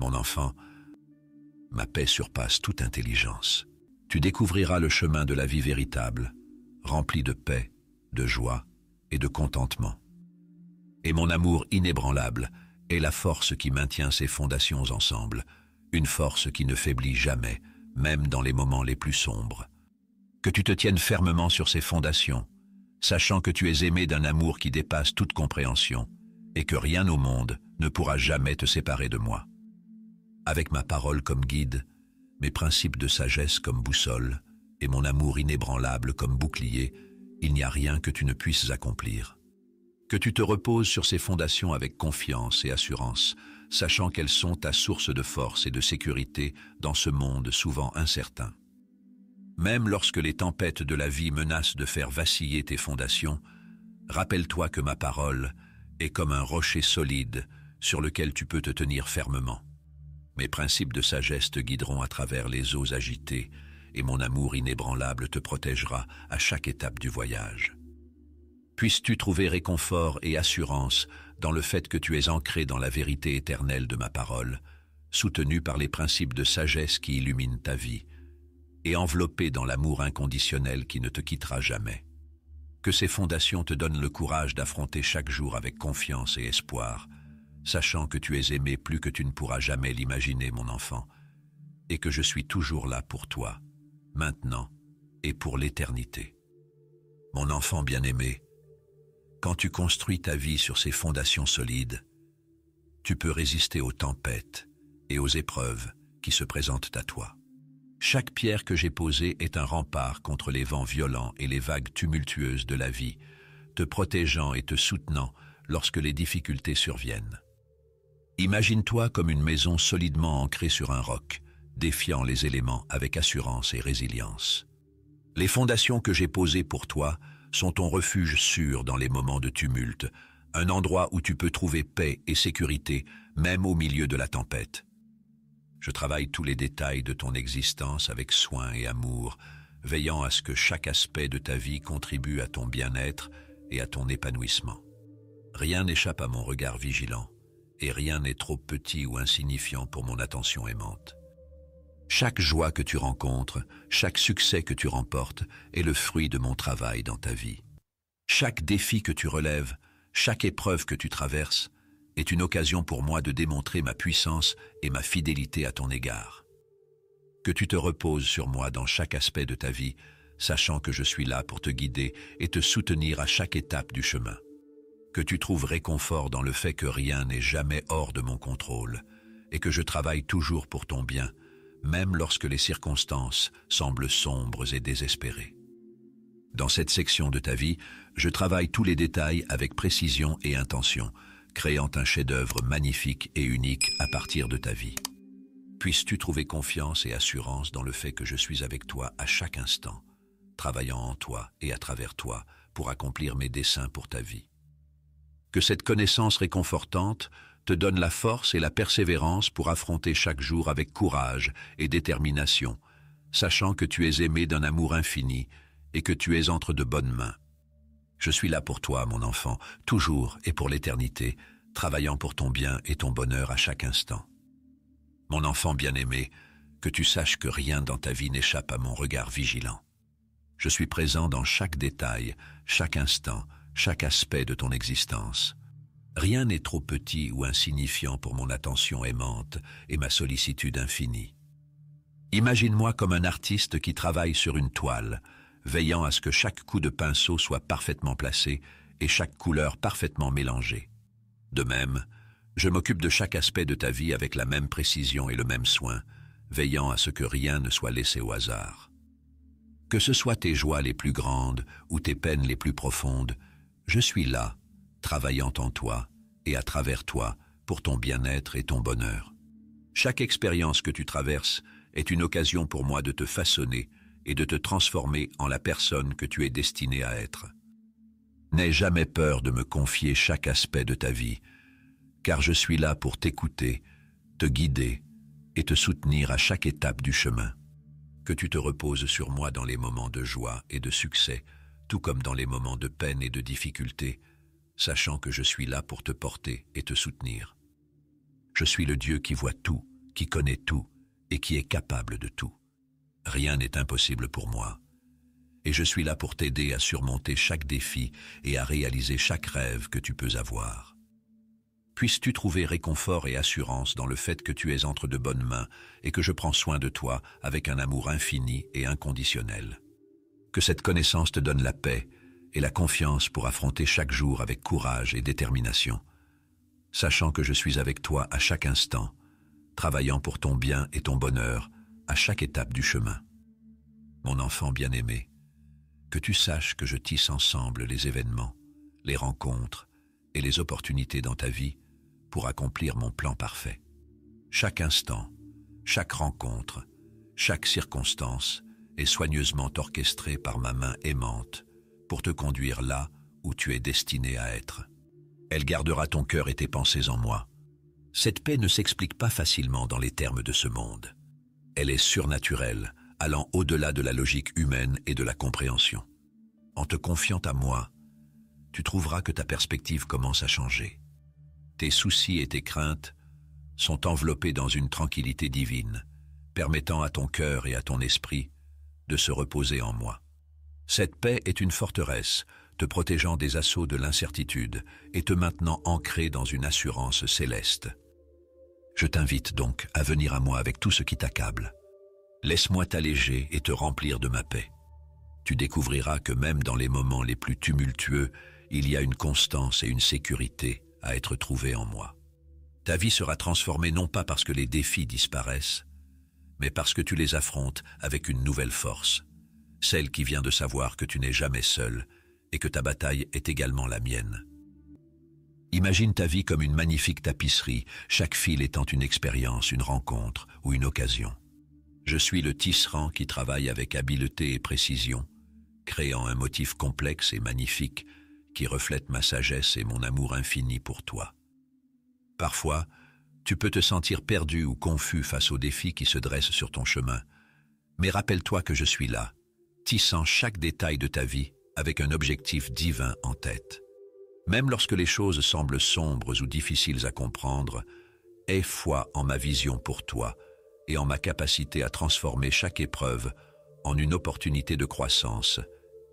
Mon enfant, ma paix surpasse toute intelligence. Tu découvriras le chemin de la vie véritable, rempli de paix, de joie et de contentement. Et mon amour inébranlable est la force qui maintient ses fondations ensemble, une force qui ne faiblit jamais, même dans les moments les plus sombres. Que tu te tiennes fermement sur ces fondations, sachant que tu es aimé d'un amour qui dépasse toute compréhension, et que rien au monde ne pourra jamais te séparer de moi avec ma parole comme guide, mes principes de sagesse comme boussole, et mon amour inébranlable comme bouclier, il n'y a rien que tu ne puisses accomplir. Que tu te reposes sur ces fondations avec confiance et assurance, sachant qu'elles sont ta source de force et de sécurité dans ce monde souvent incertain. Même lorsque les tempêtes de la vie menacent de faire vaciller tes fondations, rappelle-toi que ma parole est comme un rocher solide sur lequel tu peux te tenir fermement. Mes principes de sagesse te guideront à travers les eaux agitées, et mon amour inébranlable te protégera à chaque étape du voyage. Puisses-tu trouver réconfort et assurance dans le fait que tu es ancré dans la vérité éternelle de ma parole, soutenu par les principes de sagesse qui illuminent ta vie, et enveloppé dans l'amour inconditionnel qui ne te quittera jamais. Que ces fondations te donnent le courage d'affronter chaque jour avec confiance et espoir, sachant que tu es aimé plus que tu ne pourras jamais l'imaginer, mon enfant, et que je suis toujours là pour toi, maintenant et pour l'éternité. Mon enfant bien-aimé, quand tu construis ta vie sur ces fondations solides, tu peux résister aux tempêtes et aux épreuves qui se présentent à toi. Chaque pierre que j'ai posée est un rempart contre les vents violents et les vagues tumultueuses de la vie, te protégeant et te soutenant lorsque les difficultés surviennent. Imagine-toi comme une maison solidement ancrée sur un roc, défiant les éléments avec assurance et résilience. Les fondations que j'ai posées pour toi sont ton refuge sûr dans les moments de tumulte, un endroit où tu peux trouver paix et sécurité, même au milieu de la tempête. Je travaille tous les détails de ton existence avec soin et amour, veillant à ce que chaque aspect de ta vie contribue à ton bien-être et à ton épanouissement. Rien n'échappe à mon regard vigilant et rien n'est trop petit ou insignifiant pour mon attention aimante. Chaque joie que tu rencontres, chaque succès que tu remportes est le fruit de mon travail dans ta vie. Chaque défi que tu relèves, chaque épreuve que tu traverses est une occasion pour moi de démontrer ma puissance et ma fidélité à ton égard. Que tu te reposes sur moi dans chaque aspect de ta vie, sachant que je suis là pour te guider et te soutenir à chaque étape du chemin que tu trouves réconfort dans le fait que rien n'est jamais hors de mon contrôle, et que je travaille toujours pour ton bien, même lorsque les circonstances semblent sombres et désespérées. Dans cette section de ta vie, je travaille tous les détails avec précision et intention, créant un chef-d'œuvre magnifique et unique à partir de ta vie. Puisses-tu trouver confiance et assurance dans le fait que je suis avec toi à chaque instant, travaillant en toi et à travers toi pour accomplir mes desseins pour ta vie. Que cette connaissance réconfortante te donne la force et la persévérance pour affronter chaque jour avec courage et détermination, sachant que tu es aimé d'un amour infini et que tu es entre de bonnes mains. Je suis là pour toi, mon enfant, toujours et pour l'éternité, travaillant pour ton bien et ton bonheur à chaque instant. Mon enfant bien-aimé, que tu saches que rien dans ta vie n'échappe à mon regard vigilant. Je suis présent dans chaque détail, chaque instant, chaque aspect de ton existence. Rien n'est trop petit ou insignifiant pour mon attention aimante et ma sollicitude infinie. Imagine-moi comme un artiste qui travaille sur une toile, veillant à ce que chaque coup de pinceau soit parfaitement placé et chaque couleur parfaitement mélangée. De même, je m'occupe de chaque aspect de ta vie avec la même précision et le même soin, veillant à ce que rien ne soit laissé au hasard. Que ce soit tes joies les plus grandes ou tes peines les plus profondes, je suis là, travaillant en toi et à travers toi pour ton bien-être et ton bonheur. Chaque expérience que tu traverses est une occasion pour moi de te façonner et de te transformer en la personne que tu es destinée à être. N'aie jamais peur de me confier chaque aspect de ta vie, car je suis là pour t'écouter, te guider et te soutenir à chaque étape du chemin. Que tu te reposes sur moi dans les moments de joie et de succès, tout comme dans les moments de peine et de difficulté, sachant que je suis là pour te porter et te soutenir. Je suis le Dieu qui voit tout, qui connaît tout et qui est capable de tout. Rien n'est impossible pour moi. Et je suis là pour t'aider à surmonter chaque défi et à réaliser chaque rêve que tu peux avoir. Puisses-tu trouver réconfort et assurance dans le fait que tu es entre de bonnes mains et que je prends soin de toi avec un amour infini et inconditionnel. Que cette connaissance te donne la paix et la confiance pour affronter chaque jour avec courage et détermination, sachant que je suis avec toi à chaque instant, travaillant pour ton bien et ton bonheur à chaque étape du chemin. Mon enfant bien-aimé, que tu saches que je tisse ensemble les événements, les rencontres et les opportunités dans ta vie pour accomplir mon plan parfait. Chaque instant, chaque rencontre, chaque circonstance soigneusement orchestrée par ma main aimante pour te conduire là où tu es destiné à être. Elle gardera ton cœur et tes pensées en moi. Cette paix ne s'explique pas facilement dans les termes de ce monde. Elle est surnaturelle, allant au-delà de la logique humaine et de la compréhension. En te confiant à moi, tu trouveras que ta perspective commence à changer. Tes soucis et tes craintes sont enveloppés dans une tranquillité divine, permettant à ton cœur et à ton esprit de se reposer en moi. Cette paix est une forteresse, te protégeant des assauts de l'incertitude et te maintenant ancré dans une assurance céleste. Je t'invite donc à venir à moi avec tout ce qui t'accable. Laisse-moi t'alléger et te remplir de ma paix. Tu découvriras que même dans les moments les plus tumultueux, il y a une constance et une sécurité à être trouvée en moi. Ta vie sera transformée non pas parce que les défis disparaissent, mais parce que tu les affrontes avec une nouvelle force, celle qui vient de savoir que tu n'es jamais seul et que ta bataille est également la mienne. Imagine ta vie comme une magnifique tapisserie, chaque fil étant une expérience, une rencontre ou une occasion. Je suis le tisserand qui travaille avec habileté et précision, créant un motif complexe et magnifique qui reflète ma sagesse et mon amour infini pour toi. Parfois, tu peux te sentir perdu ou confus face aux défis qui se dressent sur ton chemin. Mais rappelle-toi que je suis là, tissant chaque détail de ta vie avec un objectif divin en tête. Même lorsque les choses semblent sombres ou difficiles à comprendre, aie foi en ma vision pour toi et en ma capacité à transformer chaque épreuve en une opportunité de croissance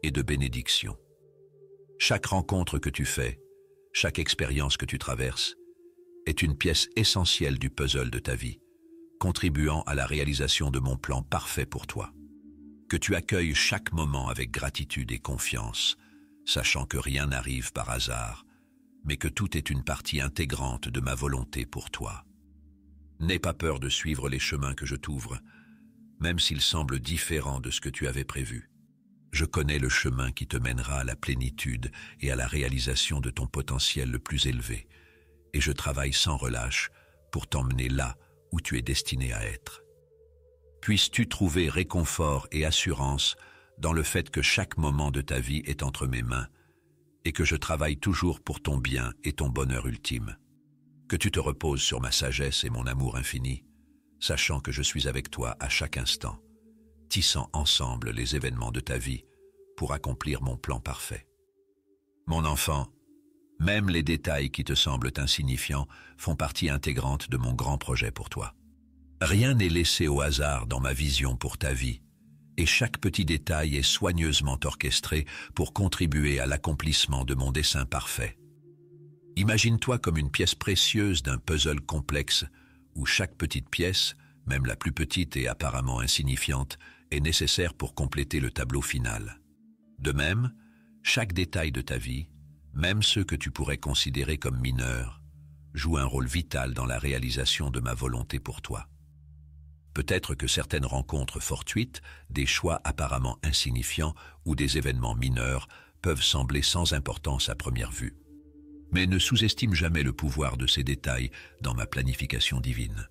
et de bénédiction. Chaque rencontre que tu fais, chaque expérience que tu traverses, est une pièce essentielle du puzzle de ta vie, contribuant à la réalisation de mon plan parfait pour toi. Que tu accueilles chaque moment avec gratitude et confiance, sachant que rien n'arrive par hasard, mais que tout est une partie intégrante de ma volonté pour toi. N'aie pas peur de suivre les chemins que je t'ouvre, même s'ils semblent différents de ce que tu avais prévu. Je connais le chemin qui te mènera à la plénitude et à la réalisation de ton potentiel le plus élevé et je travaille sans relâche pour t'emmener là où tu es destiné à être. Puisses-tu trouver réconfort et assurance dans le fait que chaque moment de ta vie est entre mes mains et que je travaille toujours pour ton bien et ton bonheur ultime. Que tu te reposes sur ma sagesse et mon amour infini, sachant que je suis avec toi à chaque instant, tissant ensemble les événements de ta vie pour accomplir mon plan parfait. Mon enfant, même les détails qui te semblent insignifiants font partie intégrante de mon grand projet pour toi. Rien n'est laissé au hasard dans ma vision pour ta vie, et chaque petit détail est soigneusement orchestré pour contribuer à l'accomplissement de mon dessin parfait. Imagine-toi comme une pièce précieuse d'un puzzle complexe, où chaque petite pièce, même la plus petite et apparemment insignifiante, est nécessaire pour compléter le tableau final. De même, chaque détail de ta vie, même ceux que tu pourrais considérer comme mineurs, jouent un rôle vital dans la réalisation de ma volonté pour toi. Peut-être que certaines rencontres fortuites, des choix apparemment insignifiants ou des événements mineurs peuvent sembler sans importance à première vue. Mais ne sous-estime jamais le pouvoir de ces détails dans ma planification divine.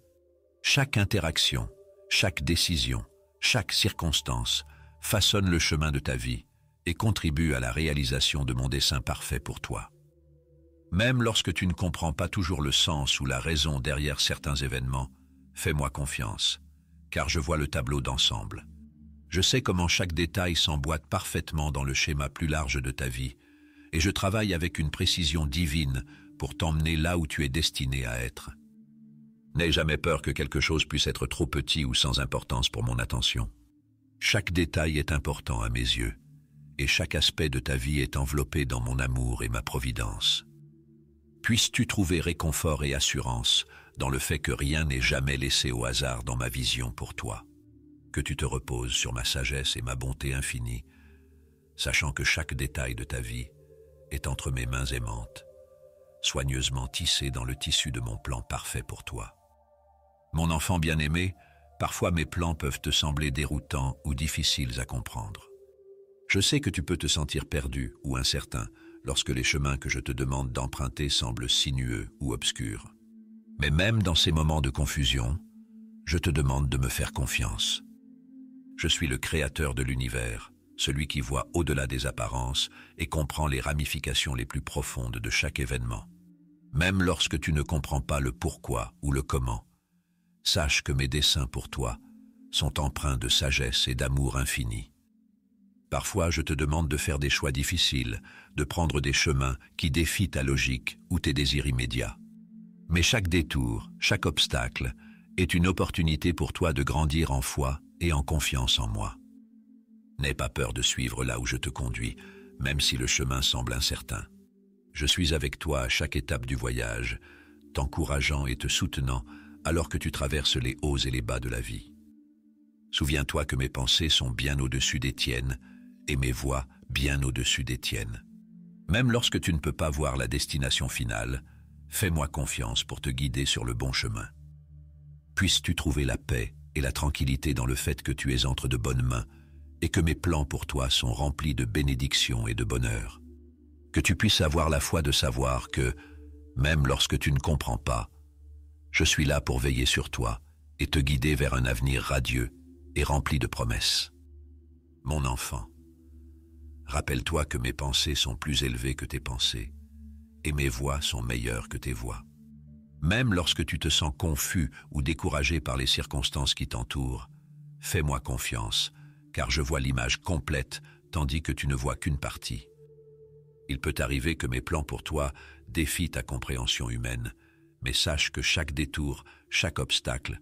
Chaque interaction, chaque décision, chaque circonstance façonne le chemin de ta vie et contribue à la réalisation de mon dessin parfait pour toi. Même lorsque tu ne comprends pas toujours le sens ou la raison derrière certains événements, fais-moi confiance, car je vois le tableau d'ensemble. Je sais comment chaque détail s'emboîte parfaitement dans le schéma plus large de ta vie, et je travaille avec une précision divine pour t'emmener là où tu es destiné à être. N'aie jamais peur que quelque chose puisse être trop petit ou sans importance pour mon attention. Chaque détail est important à mes yeux et chaque aspect de ta vie est enveloppé dans mon amour et ma providence. Puisses-tu trouver réconfort et assurance dans le fait que rien n'est jamais laissé au hasard dans ma vision pour toi, que tu te reposes sur ma sagesse et ma bonté infinie, sachant que chaque détail de ta vie est entre mes mains aimantes, soigneusement tissé dans le tissu de mon plan parfait pour toi. Mon enfant bien-aimé, parfois mes plans peuvent te sembler déroutants ou difficiles à comprendre. Je sais que tu peux te sentir perdu ou incertain lorsque les chemins que je te demande d'emprunter semblent sinueux ou obscurs. Mais même dans ces moments de confusion, je te demande de me faire confiance. Je suis le créateur de l'univers, celui qui voit au-delà des apparences et comprend les ramifications les plus profondes de chaque événement. Même lorsque tu ne comprends pas le pourquoi ou le comment, sache que mes desseins pour toi sont empreints de sagesse et d'amour infini. Parfois, je te demande de faire des choix difficiles, de prendre des chemins qui défient ta logique ou tes désirs immédiats. Mais chaque détour, chaque obstacle, est une opportunité pour toi de grandir en foi et en confiance en moi. N'aie pas peur de suivre là où je te conduis, même si le chemin semble incertain. Je suis avec toi à chaque étape du voyage, t'encourageant et te soutenant alors que tu traverses les hauts et les bas de la vie. Souviens-toi que mes pensées sont bien au-dessus des tiennes et mes voix bien au-dessus des tiennes. Même lorsque tu ne peux pas voir la destination finale, fais-moi confiance pour te guider sur le bon chemin. Puisses-tu trouver la paix et la tranquillité dans le fait que tu es entre de bonnes mains et que mes plans pour toi sont remplis de bénédictions et de bonheur. Que tu puisses avoir la foi de savoir que, même lorsque tu ne comprends pas, je suis là pour veiller sur toi et te guider vers un avenir radieux et rempli de promesses. Mon enfant, Rappelle-toi que mes pensées sont plus élevées que tes pensées, et mes voix sont meilleures que tes voix. Même lorsque tu te sens confus ou découragé par les circonstances qui t'entourent, fais-moi confiance, car je vois l'image complète tandis que tu ne vois qu'une partie. Il peut arriver que mes plans pour toi défient ta compréhension humaine, mais sache que chaque détour, chaque obstacle,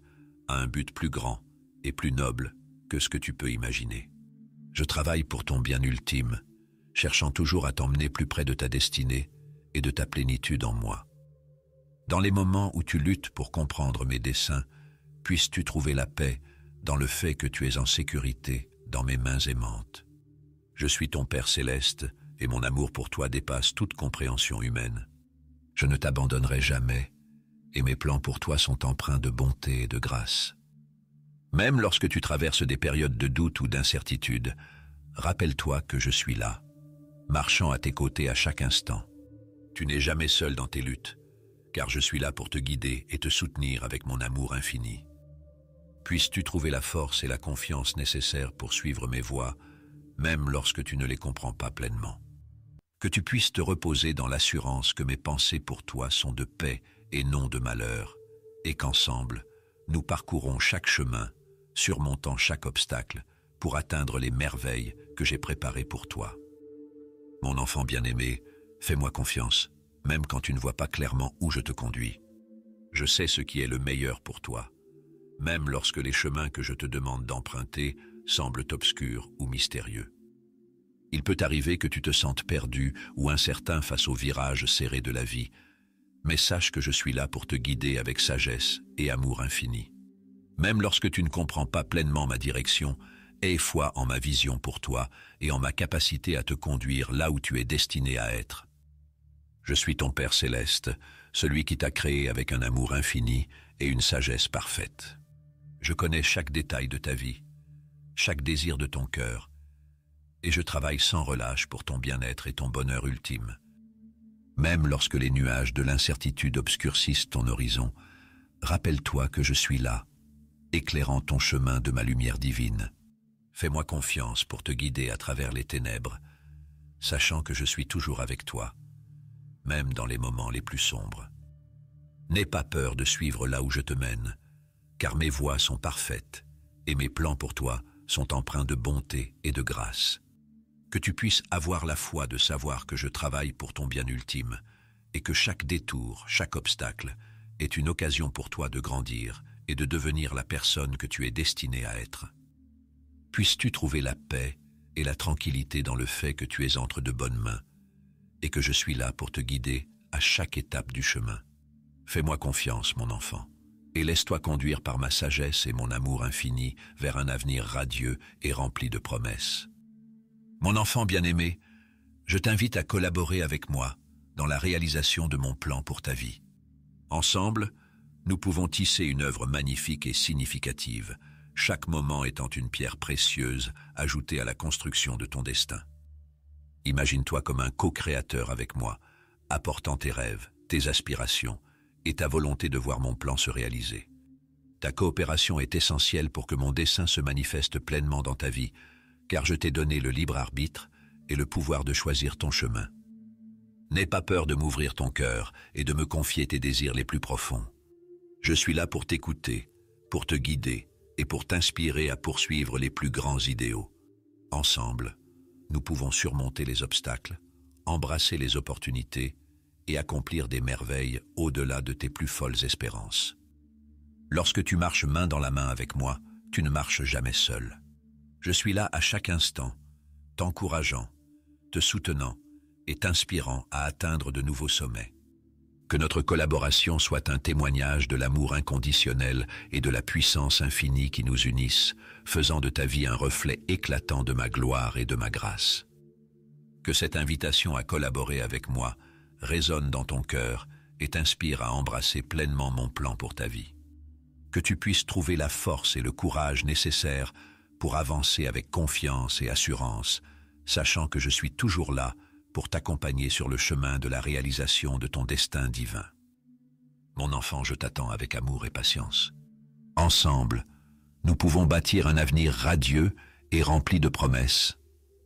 a un but plus grand et plus noble que ce que tu peux imaginer. Je travaille pour ton bien ultime, cherchant toujours à t'emmener plus près de ta destinée et de ta plénitude en moi. Dans les moments où tu luttes pour comprendre mes desseins, puisses-tu trouver la paix dans le fait que tu es en sécurité dans mes mains aimantes. Je suis ton Père céleste, et mon amour pour toi dépasse toute compréhension humaine. Je ne t'abandonnerai jamais, et mes plans pour toi sont empreints de bonté et de grâce. Même lorsque tu traverses des périodes de doute ou d'incertitude, rappelle-toi que je suis là, marchant à tes côtés à chaque instant. Tu n'es jamais seul dans tes luttes, car je suis là pour te guider et te soutenir avec mon amour infini. Puisses-tu trouver la force et la confiance nécessaires pour suivre mes voies, même lorsque tu ne les comprends pas pleinement. Que tu puisses te reposer dans l'assurance que mes pensées pour toi sont de paix et non de malheur, et qu'ensemble, nous parcourons chaque chemin surmontant chaque obstacle pour atteindre les merveilles que j'ai préparées pour toi. Mon enfant bien-aimé, fais-moi confiance, même quand tu ne vois pas clairement où je te conduis. Je sais ce qui est le meilleur pour toi, même lorsque les chemins que je te demande d'emprunter semblent obscurs ou mystérieux. Il peut arriver que tu te sentes perdu ou incertain face aux virages serrés de la vie, mais sache que je suis là pour te guider avec sagesse et amour infini même lorsque tu ne comprends pas pleinement ma direction, aie foi en ma vision pour toi et en ma capacité à te conduire là où tu es destiné à être. Je suis ton Père céleste, celui qui t'a créé avec un amour infini et une sagesse parfaite. Je connais chaque détail de ta vie, chaque désir de ton cœur, et je travaille sans relâche pour ton bien-être et ton bonheur ultime. Même lorsque les nuages de l'incertitude obscurcissent ton horizon, rappelle-toi que je suis là, éclairant ton chemin de ma lumière divine. Fais-moi confiance pour te guider à travers les ténèbres, sachant que je suis toujours avec toi, même dans les moments les plus sombres. N'aie pas peur de suivre là où je te mène, car mes voies sont parfaites et mes plans pour toi sont empreints de bonté et de grâce. Que tu puisses avoir la foi de savoir que je travaille pour ton bien ultime et que chaque détour, chaque obstacle est une occasion pour toi de grandir et de devenir la personne que tu es destinée à être. Puisses-tu trouver la paix et la tranquillité dans le fait que tu es entre de bonnes mains et que je suis là pour te guider à chaque étape du chemin. Fais-moi confiance, mon enfant, et laisse-toi conduire par ma sagesse et mon amour infini vers un avenir radieux et rempli de promesses. Mon enfant bien-aimé, je t'invite à collaborer avec moi dans la réalisation de mon plan pour ta vie. Ensemble, nous pouvons tisser une œuvre magnifique et significative, chaque moment étant une pierre précieuse ajoutée à la construction de ton destin. Imagine-toi comme un co-créateur avec moi, apportant tes rêves, tes aspirations et ta volonté de voir mon plan se réaliser. Ta coopération est essentielle pour que mon dessein se manifeste pleinement dans ta vie, car je t'ai donné le libre arbitre et le pouvoir de choisir ton chemin. N'aie pas peur de m'ouvrir ton cœur et de me confier tes désirs les plus profonds. Je suis là pour t'écouter, pour te guider et pour t'inspirer à poursuivre les plus grands idéaux. Ensemble, nous pouvons surmonter les obstacles, embrasser les opportunités et accomplir des merveilles au-delà de tes plus folles espérances. Lorsque tu marches main dans la main avec moi, tu ne marches jamais seul. Je suis là à chaque instant, t'encourageant, te soutenant et t'inspirant à atteindre de nouveaux sommets que notre collaboration soit un témoignage de l'amour inconditionnel et de la puissance infinie qui nous unissent, faisant de ta vie un reflet éclatant de ma gloire et de ma grâce. Que cette invitation à collaborer avec moi résonne dans ton cœur et t'inspire à embrasser pleinement mon plan pour ta vie. Que tu puisses trouver la force et le courage nécessaires pour avancer avec confiance et assurance, sachant que je suis toujours là pour t'accompagner sur le chemin de la réalisation de ton destin divin. Mon enfant, je t'attends avec amour et patience. Ensemble, nous pouvons bâtir un avenir radieux et rempli de promesses,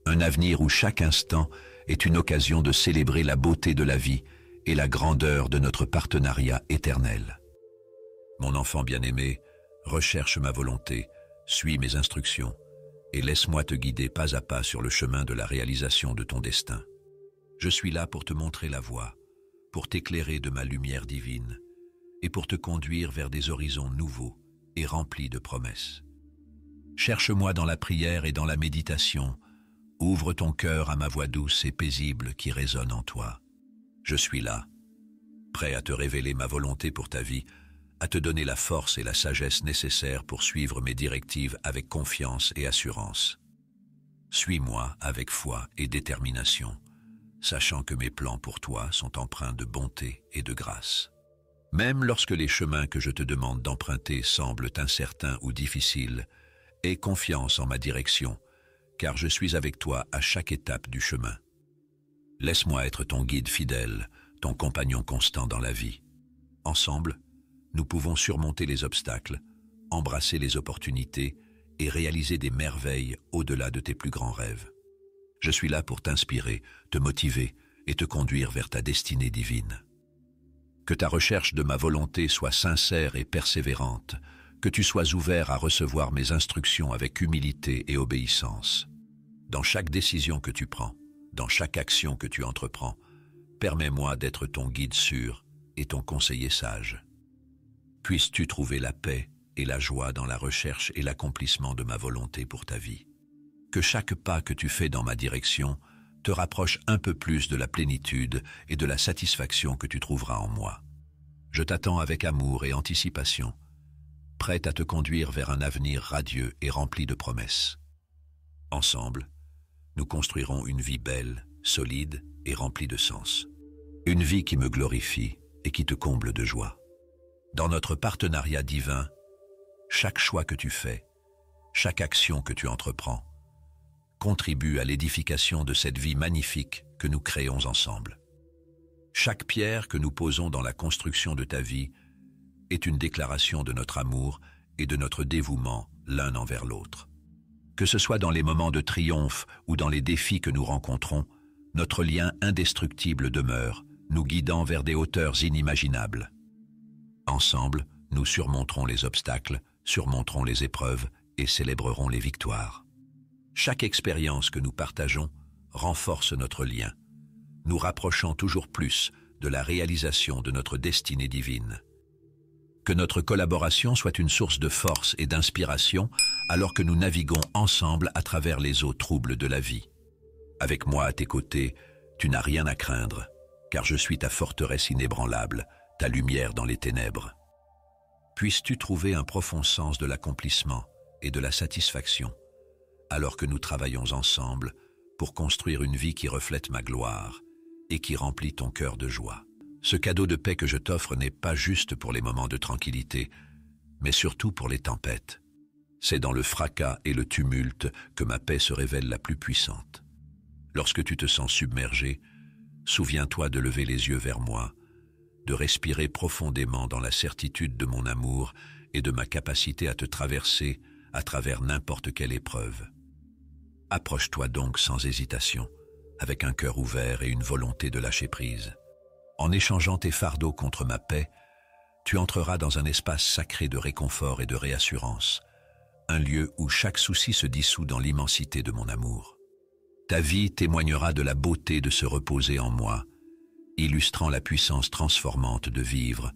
un avenir où chaque instant est une occasion de célébrer la beauté de la vie et la grandeur de notre partenariat éternel. Mon enfant bien-aimé, recherche ma volonté, suis mes instructions, et laisse-moi te guider pas à pas sur le chemin de la réalisation de ton destin. Je suis là pour te montrer la voie, pour t'éclairer de ma lumière divine, et pour te conduire vers des horizons nouveaux et remplis de promesses. Cherche-moi dans la prière et dans la méditation, ouvre ton cœur à ma voix douce et paisible qui résonne en toi. Je suis là, prêt à te révéler ma volonté pour ta vie, à te donner la force et la sagesse nécessaires pour suivre mes directives avec confiance et assurance. Suis-moi avec foi et détermination sachant que mes plans pour toi sont empreints de bonté et de grâce. Même lorsque les chemins que je te demande d'emprunter semblent incertains ou difficiles, aie confiance en ma direction, car je suis avec toi à chaque étape du chemin. Laisse-moi être ton guide fidèle, ton compagnon constant dans la vie. Ensemble, nous pouvons surmonter les obstacles, embrasser les opportunités et réaliser des merveilles au-delà de tes plus grands rêves. Je suis là pour t'inspirer, te motiver et te conduire vers ta destinée divine. Que ta recherche de ma volonté soit sincère et persévérante, que tu sois ouvert à recevoir mes instructions avec humilité et obéissance. Dans chaque décision que tu prends, dans chaque action que tu entreprends, permets-moi d'être ton guide sûr et ton conseiller sage. Puisses-tu trouver la paix et la joie dans la recherche et l'accomplissement de ma volonté pour ta vie que chaque pas que tu fais dans ma direction te rapproche un peu plus de la plénitude et de la satisfaction que tu trouveras en moi. Je t'attends avec amour et anticipation, prête à te conduire vers un avenir radieux et rempli de promesses. Ensemble, nous construirons une vie belle, solide et remplie de sens. Une vie qui me glorifie et qui te comble de joie. Dans notre partenariat divin, chaque choix que tu fais, chaque action que tu entreprends, contribue à l'édification de cette vie magnifique que nous créons ensemble. Chaque pierre que nous posons dans la construction de ta vie est une déclaration de notre amour et de notre dévouement l'un envers l'autre. Que ce soit dans les moments de triomphe ou dans les défis que nous rencontrons, notre lien indestructible demeure, nous guidant vers des hauteurs inimaginables. Ensemble, nous surmonterons les obstacles, surmonterons les épreuves et célébrerons les victoires. Chaque expérience que nous partageons renforce notre lien, nous rapprochant toujours plus de la réalisation de notre destinée divine. Que notre collaboration soit une source de force et d'inspiration alors que nous naviguons ensemble à travers les eaux troubles de la vie. Avec moi à tes côtés, tu n'as rien à craindre, car je suis ta forteresse inébranlable, ta lumière dans les ténèbres. Puisses-tu trouver un profond sens de l'accomplissement et de la satisfaction alors que nous travaillons ensemble pour construire une vie qui reflète ma gloire et qui remplit ton cœur de joie. Ce cadeau de paix que je t'offre n'est pas juste pour les moments de tranquillité, mais surtout pour les tempêtes. C'est dans le fracas et le tumulte que ma paix se révèle la plus puissante. Lorsque tu te sens submergé, souviens-toi de lever les yeux vers moi, de respirer profondément dans la certitude de mon amour et de ma capacité à te traverser à travers n'importe quelle épreuve. Approche-toi donc sans hésitation, avec un cœur ouvert et une volonté de lâcher prise. En échangeant tes fardeaux contre ma paix, tu entreras dans un espace sacré de réconfort et de réassurance, un lieu où chaque souci se dissout dans l'immensité de mon amour. Ta vie témoignera de la beauté de se reposer en moi, illustrant la puissance transformante de vivre,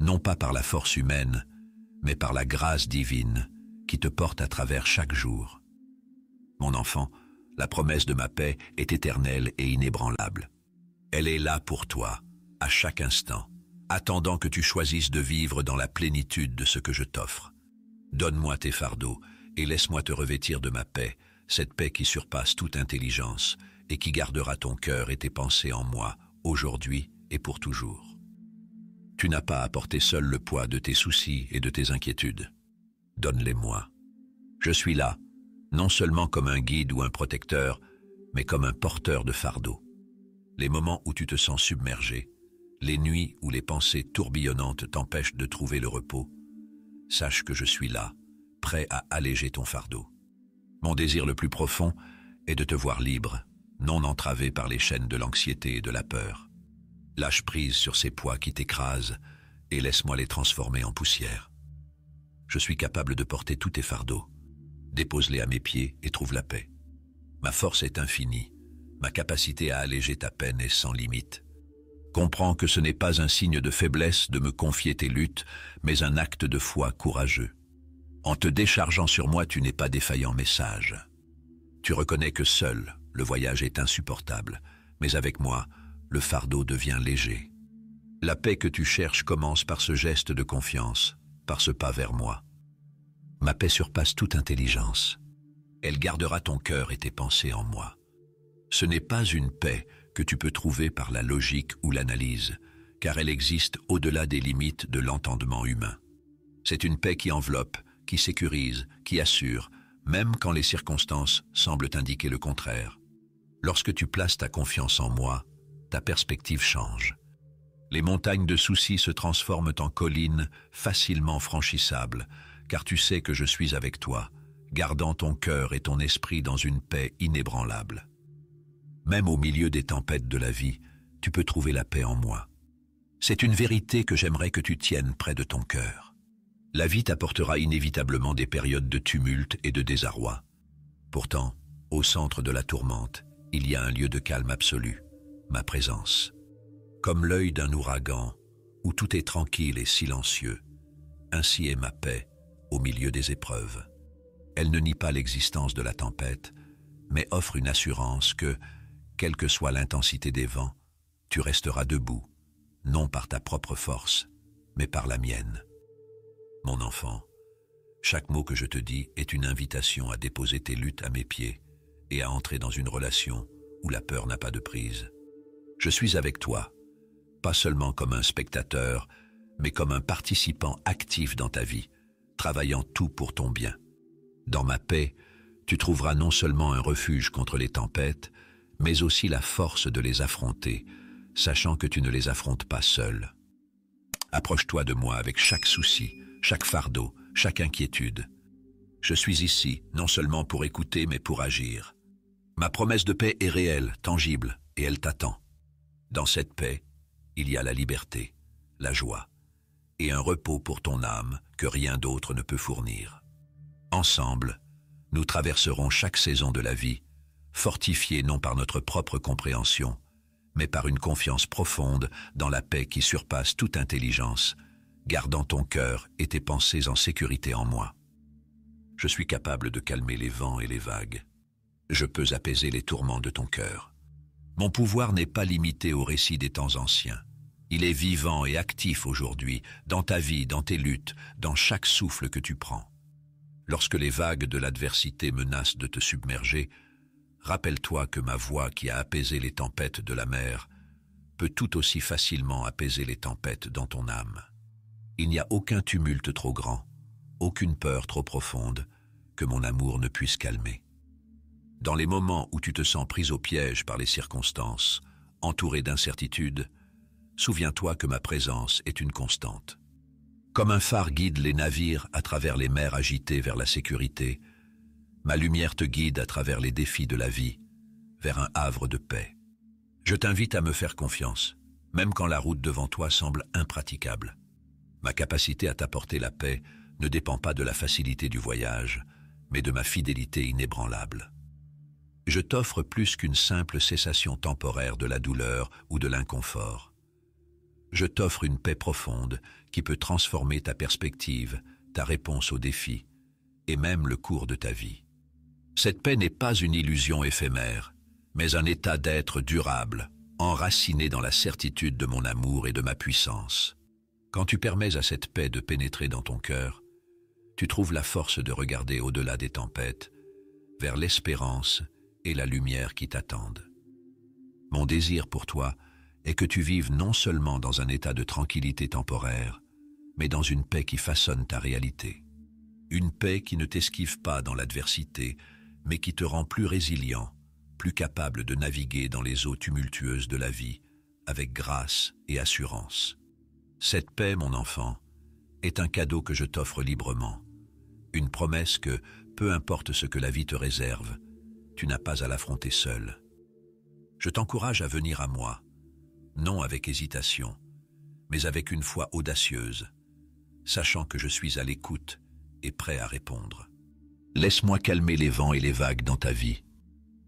non pas par la force humaine, mais par la grâce divine qui te porte à travers chaque jour. Mon enfant, la promesse de ma paix est éternelle et inébranlable. Elle est là pour toi, à chaque instant, attendant que tu choisisses de vivre dans la plénitude de ce que je t'offre. Donne-moi tes fardeaux et laisse-moi te revêtir de ma paix, cette paix qui surpasse toute intelligence et qui gardera ton cœur et tes pensées en moi, aujourd'hui et pour toujours. Tu n'as pas à porter seul le poids de tes soucis et de tes inquiétudes. Donne-les-moi. Je suis là non seulement comme un guide ou un protecteur, mais comme un porteur de fardeau. Les moments où tu te sens submergé, les nuits où les pensées tourbillonnantes t'empêchent de trouver le repos, sache que je suis là, prêt à alléger ton fardeau. Mon désir le plus profond est de te voir libre, non entravé par les chaînes de l'anxiété et de la peur. Lâche prise sur ces poids qui t'écrasent et laisse-moi les transformer en poussière. Je suis capable de porter tous tes fardeaux, dépose-les à mes pieds et trouve la paix. Ma force est infinie, ma capacité à alléger ta peine est sans limite. Comprends que ce n'est pas un signe de faiblesse de me confier tes luttes, mais un acte de foi courageux. En te déchargeant sur moi, tu n'es pas défaillant sage. »« Tu reconnais que seul, le voyage est insupportable, mais avec moi, le fardeau devient léger. La paix que tu cherches commence par ce geste de confiance, par ce pas vers moi. Ma paix surpasse toute intelligence. Elle gardera ton cœur et tes pensées en moi. Ce n'est pas une paix que tu peux trouver par la logique ou l'analyse, car elle existe au-delà des limites de l'entendement humain. C'est une paix qui enveloppe, qui sécurise, qui assure, même quand les circonstances semblent indiquer le contraire. Lorsque tu places ta confiance en moi, ta perspective change. Les montagnes de soucis se transforment en collines facilement franchissables, car tu sais que je suis avec toi, gardant ton cœur et ton esprit dans une paix inébranlable. Même au milieu des tempêtes de la vie, tu peux trouver la paix en moi. C'est une vérité que j'aimerais que tu tiennes près de ton cœur. La vie t'apportera inévitablement des périodes de tumulte et de désarroi. Pourtant, au centre de la tourmente, il y a un lieu de calme absolu, ma présence. Comme l'œil d'un ouragan, où tout est tranquille et silencieux, ainsi est ma paix, au milieu des épreuves. Elle ne nie pas l'existence de la tempête, mais offre une assurance que, quelle que soit l'intensité des vents, tu resteras debout, non par ta propre force, mais par la mienne. Mon enfant, chaque mot que je te dis est une invitation à déposer tes luttes à mes pieds et à entrer dans une relation où la peur n'a pas de prise. Je suis avec toi, pas seulement comme un spectateur, mais comme un participant actif dans ta vie, travaillant tout pour ton bien. Dans ma paix, tu trouveras non seulement un refuge contre les tempêtes, mais aussi la force de les affronter, sachant que tu ne les affrontes pas seul. Approche-toi de moi avec chaque souci, chaque fardeau, chaque inquiétude. Je suis ici, non seulement pour écouter, mais pour agir. Ma promesse de paix est réelle, tangible, et elle t'attend. Dans cette paix, il y a la liberté, la joie, et un repos pour ton âme que rien d'autre ne peut fournir. Ensemble, nous traverserons chaque saison de la vie, fortifiés non par notre propre compréhension, mais par une confiance profonde dans la paix qui surpasse toute intelligence, gardant ton cœur et tes pensées en sécurité en moi. Je suis capable de calmer les vents et les vagues. Je peux apaiser les tourments de ton cœur. Mon pouvoir n'est pas limité aux récits des temps anciens. Il est vivant et actif aujourd'hui, dans ta vie, dans tes luttes, dans chaque souffle que tu prends. Lorsque les vagues de l'adversité menacent de te submerger, rappelle-toi que ma voix qui a apaisé les tempêtes de la mer peut tout aussi facilement apaiser les tempêtes dans ton âme. Il n'y a aucun tumulte trop grand, aucune peur trop profonde que mon amour ne puisse calmer. Dans les moments où tu te sens pris au piège par les circonstances, entouré d'incertitudes, souviens-toi que ma présence est une constante. Comme un phare guide les navires à travers les mers agitées vers la sécurité, ma lumière te guide à travers les défis de la vie, vers un havre de paix. Je t'invite à me faire confiance, même quand la route devant toi semble impraticable. Ma capacité à t'apporter la paix ne dépend pas de la facilité du voyage, mais de ma fidélité inébranlable. Je t'offre plus qu'une simple cessation temporaire de la douleur ou de l'inconfort. Je t'offre une paix profonde qui peut transformer ta perspective, ta réponse aux défis, et même le cours de ta vie. Cette paix n'est pas une illusion éphémère, mais un état d'être durable, enraciné dans la certitude de mon amour et de ma puissance. Quand tu permets à cette paix de pénétrer dans ton cœur, tu trouves la force de regarder au-delà des tempêtes, vers l'espérance et la lumière qui t'attendent. Mon désir pour toi et que tu vives non seulement dans un état de tranquillité temporaire, mais dans une paix qui façonne ta réalité. Une paix qui ne t'esquive pas dans l'adversité, mais qui te rend plus résilient, plus capable de naviguer dans les eaux tumultueuses de la vie, avec grâce et assurance. Cette paix, mon enfant, est un cadeau que je t'offre librement, une promesse que, peu importe ce que la vie te réserve, tu n'as pas à l'affronter seul. Je t'encourage à venir à moi, non avec hésitation, mais avec une foi audacieuse, sachant que je suis à l'écoute et prêt à répondre. Laisse-moi calmer les vents et les vagues dans ta vie.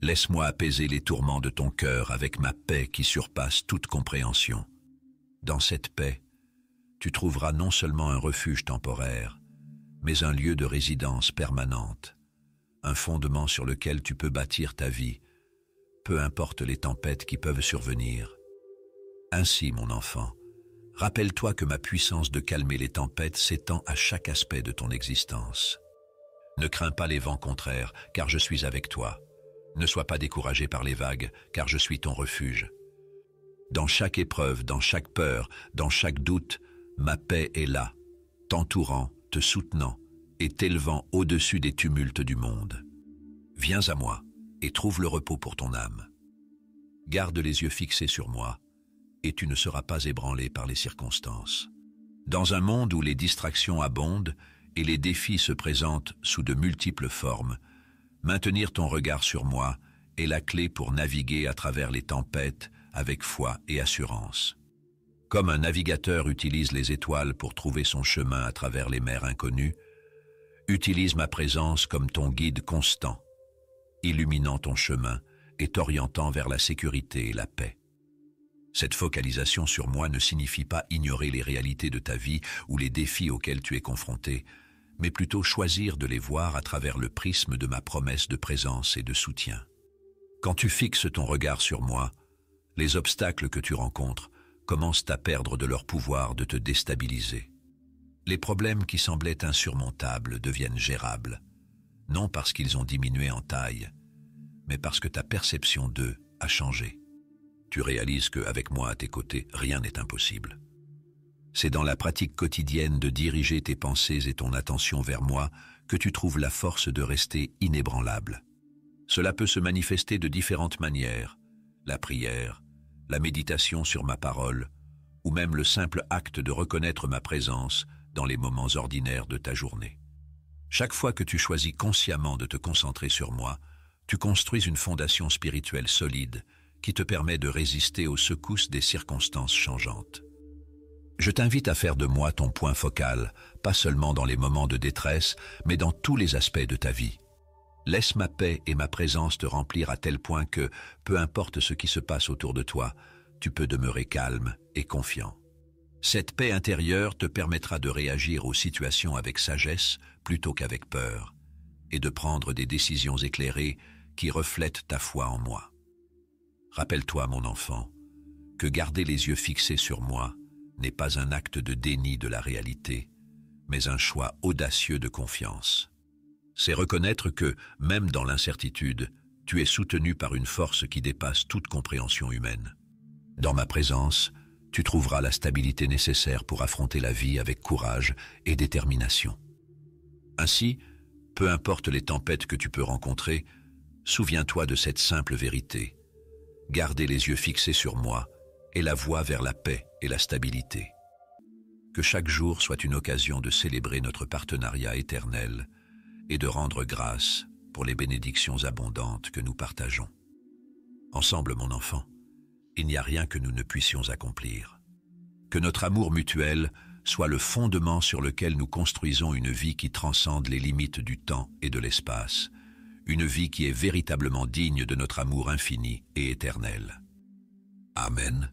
Laisse-moi apaiser les tourments de ton cœur avec ma paix qui surpasse toute compréhension. Dans cette paix, tu trouveras non seulement un refuge temporaire, mais un lieu de résidence permanente, un fondement sur lequel tu peux bâtir ta vie, peu importe les tempêtes qui peuvent survenir. Ainsi, mon enfant, rappelle-toi que ma puissance de calmer les tempêtes s'étend à chaque aspect de ton existence. Ne crains pas les vents contraires, car je suis avec toi. Ne sois pas découragé par les vagues, car je suis ton refuge. Dans chaque épreuve, dans chaque peur, dans chaque doute, ma paix est là, t'entourant, te soutenant et t'élevant au-dessus des tumultes du monde. Viens à moi et trouve le repos pour ton âme. Garde les yeux fixés sur moi, et tu ne seras pas ébranlé par les circonstances. Dans un monde où les distractions abondent et les défis se présentent sous de multiples formes, maintenir ton regard sur moi est la clé pour naviguer à travers les tempêtes avec foi et assurance. Comme un navigateur utilise les étoiles pour trouver son chemin à travers les mers inconnues, utilise ma présence comme ton guide constant, illuminant ton chemin et t'orientant vers la sécurité et la paix. Cette focalisation sur moi ne signifie pas ignorer les réalités de ta vie ou les défis auxquels tu es confronté, mais plutôt choisir de les voir à travers le prisme de ma promesse de présence et de soutien. Quand tu fixes ton regard sur moi, les obstacles que tu rencontres commencent à perdre de leur pouvoir de te déstabiliser. Les problèmes qui semblaient insurmontables deviennent gérables, non parce qu'ils ont diminué en taille, mais parce que ta perception d'eux a changé. Tu réalises qu'avec moi à tes côtés, rien n'est impossible. C'est dans la pratique quotidienne de diriger tes pensées et ton attention vers moi que tu trouves la force de rester inébranlable. Cela peut se manifester de différentes manières, la prière, la méditation sur ma parole, ou même le simple acte de reconnaître ma présence dans les moments ordinaires de ta journée. Chaque fois que tu choisis consciemment de te concentrer sur moi, tu construis une fondation spirituelle solide qui te permet de résister aux secousses des circonstances changeantes. Je t'invite à faire de moi ton point focal, pas seulement dans les moments de détresse, mais dans tous les aspects de ta vie. Laisse ma paix et ma présence te remplir à tel point que, peu importe ce qui se passe autour de toi, tu peux demeurer calme et confiant. Cette paix intérieure te permettra de réagir aux situations avec sagesse plutôt qu'avec peur, et de prendre des décisions éclairées qui reflètent ta foi en moi. Rappelle-toi, mon enfant, que garder les yeux fixés sur moi n'est pas un acte de déni de la réalité, mais un choix audacieux de confiance. C'est reconnaître que, même dans l'incertitude, tu es soutenu par une force qui dépasse toute compréhension humaine. Dans ma présence, tu trouveras la stabilité nécessaire pour affronter la vie avec courage et détermination. Ainsi, peu importe les tempêtes que tu peux rencontrer, souviens-toi de cette simple vérité. Gardez les yeux fixés sur moi et la voie vers la paix et la stabilité. Que chaque jour soit une occasion de célébrer notre partenariat éternel et de rendre grâce pour les bénédictions abondantes que nous partageons. Ensemble, mon enfant, il n'y a rien que nous ne puissions accomplir. Que notre amour mutuel soit le fondement sur lequel nous construisons une vie qui transcende les limites du temps et de l'espace, une vie qui est véritablement digne de notre amour infini et éternel. Amen.